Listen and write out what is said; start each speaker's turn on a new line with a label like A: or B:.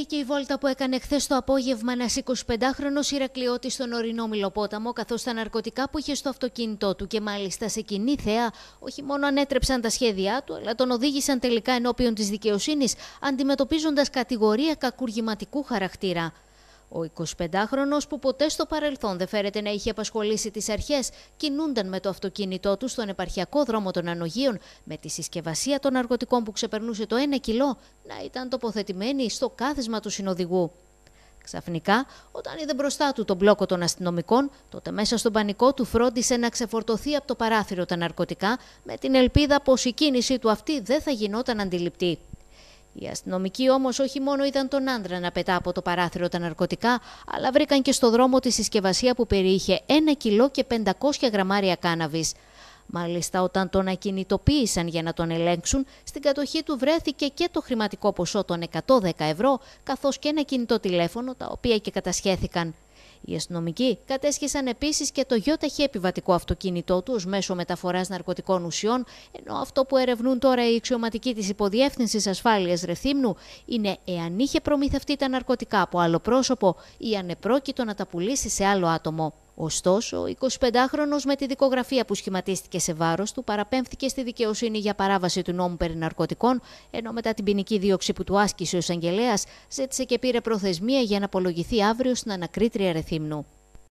A: βγήκε η βόλτα που έκανε χθες το απόγευμα ένας 25χρονο Ηρακλειώτης στον ορεινό Μιλοπόταμο, καθώς τα ναρκωτικά που είχε στο αυτοκίνητό του και μάλιστα σε κοινή θέα, όχι μόνο ανέτρεψαν τα σχέδιά του, αλλά τον οδήγησαν τελικά ενώπιον της δικαιοσύνης, αντιμετωπίζοντας κατηγορία κακουργηματικού χαρακτήρα. Ο 25χρονος που ποτέ στο παρελθόν δεν φέρεται να είχε απασχολήσει τις αρχές, κινούνταν με το αυτοκίνητό του στον επαρχιακό δρόμο των Ανογείων, με τη συσκευασία των ναρκωτικών που ξεπερνούσε το 1 κιλό να ήταν τοποθετημένη στο κάθισμα του συνοδηγού. Ξαφνικά, όταν είδε μπροστά του τον μπλόκο των αστυνομικών, τότε μέσα στον πανικό του φρόντισε να ξεφορτωθεί από το παράθυρο τα ναρκωτικά, με την ελπίδα πως η κίνησή του αυτή δεν θα γινόταν αντιληπτή. Οι αστυνομικοί όμως όχι μόνο είδαν τον άντρα να πετά από το παράθυρο τα ναρκωτικά, αλλά βρήκαν και στο δρόμο τη συσκευασία που περιείχε ένα κιλό και 500 γραμμάρια κάναβης. Μάλιστα, όταν τον ακινητοποίησαν για να τον ελέγξουν, στην κατοχή του βρέθηκε και το χρηματικό ποσό των 110 ευρώ, καθώς και ένα κινητό τηλέφωνο, τα οποία και κατασχέθηκαν. Οι αστυνομικοί κατέσχισαν επίσης και το ταχύ επιβατικό αυτοκίνητό τους μέσω μεταφοράς ναρκωτικών ουσιών, ενώ αυτό που ερευνούν τώρα οι αξιωματικοί της Υποδιεύθυνσης Ασφάλειας Ρεθύμνου είναι εάν είχε προμηθευτεί τα ναρκωτικά από άλλο πρόσωπο ή αν επρόκειτο να τα πουλήσει σε άλλο άτομο. Ωστόσο, ο 25χρονο με τη δικογραφία που σχηματίστηκε σε βάρος του παραπέμφθηκε στη δικαιοσύνη για παράβαση του νόμου περί ναρκωτικών, ενώ μετά την ποινική δίωξη που του άσκησε ο εισαγγελέα, ζήτησε και πήρε προθεσμία για να απολογηθεί αύριο στην ανακρίτρια Ρεθύμνου.